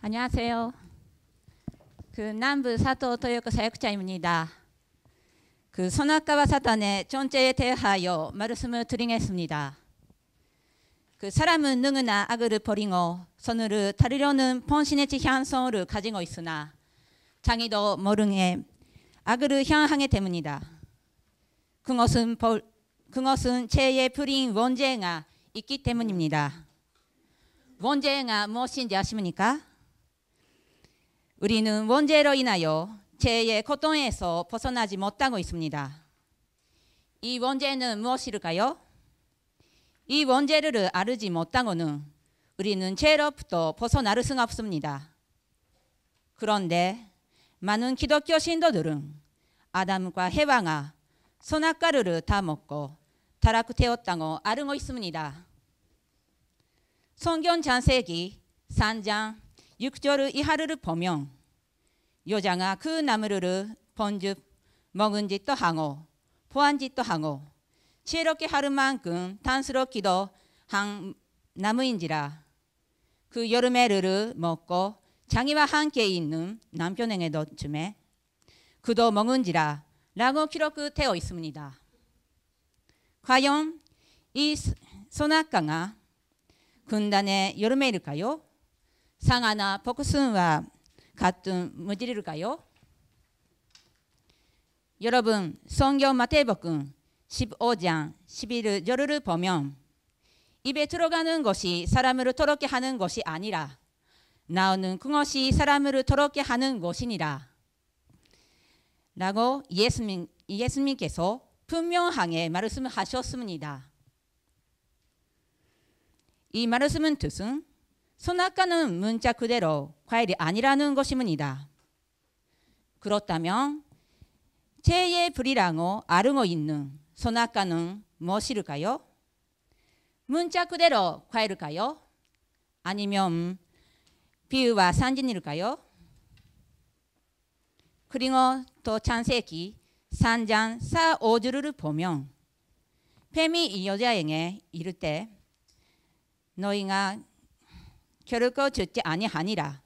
안녕하세요. 그 남부 사토 토요코 사역자입니다. 그 선악과와 사탄의 존재에 대하여 말씀을 드리겠습니다. 그 사람은 누구나 악을 버리고 선을 다루려는 본신의 지향성을 가지고 있으나 자기도 모르게 악을 향하게 됩니다. 그것은 벌, 그것은 죄의 뿌린 원죄가 있기 때문입니다. 원죄가 무엇인지 아십니까? 우리는 원죄로 인하여 죄의 고통에서 벗어나지 못하고 있습니다. 이 원죄는 무엇일까요? 이 원죄를 아지 못하고는 우리는 죄로부터 벗어나 수가 없습니다. 그런데 많은 기독교 신도들은 아담과 해왕아 선악과를 다 먹고 타락되었다고 아고 있습니다. 성경 잔세기 3장 육절의이 하루를 보면 여자가 그나무르르번즉 먹은 짓도 하고 보안 짓도 하고 지혜롭게 하루만큼 단스럽기도 한 나무인지라 그여름에르르 먹고 장이와 함께 있는 남편에게도 쯤에 그도 먹은지라 라고 기록되어 있습니다. 과연 이 소나카가 군단의 여름에일까요? 상하나 복순와 같은 무지를까요? 여러분 성경 마태복음 15장 11절을 보면 입에 들어가는 것이 사람을 더럽게 하는 것이 아니라 나오는 그것이 사람을 더럽게 하는 것이니라 라고 예수님, 예수님께서 분명하게 말씀하셨습니다. 이 말씀은 뜻은 소나과는 문자 그대로 과일이 아니라는 것입니다. 그렇다면 죄의 불이랑어 아름어 있는 선악과는 무엇일까요? 문자 그대로 과일일까요? 아니면 비유와 산진일까요? 그리고 또 창세기 3장 4, 5주를 보면 뱀이 이 여자에게 이를 때 너희가 결코 듣지 아니하니라.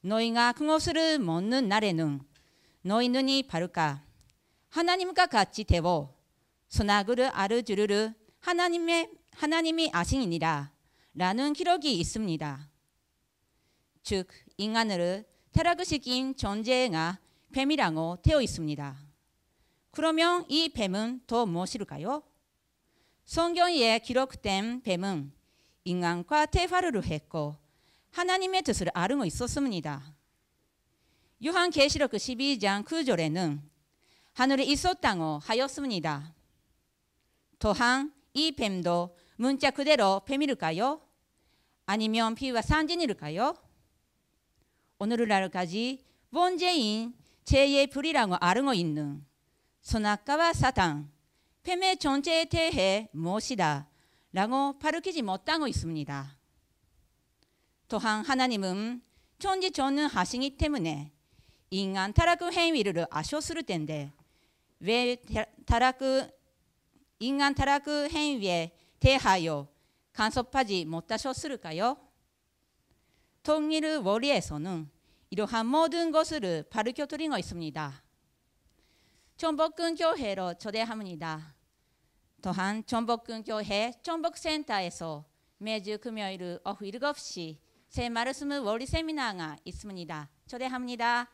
너희가 큰 옷을 먹는 날에는 너희 눈이 바를까 하나님과 같이 되어 소나그르 아르주르르 하나님의 하나님이 아시니라 라는 기록이 있습니다. 즉 인간을 테라그시킨 존재가 뱀이라고 되어 있습니다. 그러면 이 뱀은 또 무엇일까요? 성경에 기록된 뱀은 인간과 대화를 했고 하나님의 뜻을 아름고 있었습니다. 요한계시록 12장 그 9절에는 하늘에 있었다고 하였습니다. 또한 이 뱀도 문자 그대로 뱀일까요? 아니면 피와 산진일까요? 오늘날까지 본제인 죄의 불이라고 아고 있는 선악과와 사탄, 뱀의 존재에 대해 무엇이다 라고 밝히지 못하고 있습니다. 또한 하나님은 천지전능 하시기 때문에 인간 타락 행위를 아셔을 텐데 왜 타락 인간 타락 행위에 대하여 간섭하지 못하셨을까요? 통일 원리에서는 이러한 모든 것을 밝혀드리고 있습니다. 전복군 교회로 초대합니다. 또한 전복군 교회 전복센터에서 매주 금요일 오후 7시 제 말씀은 월리 세미나가 있습니다. 초대합니다.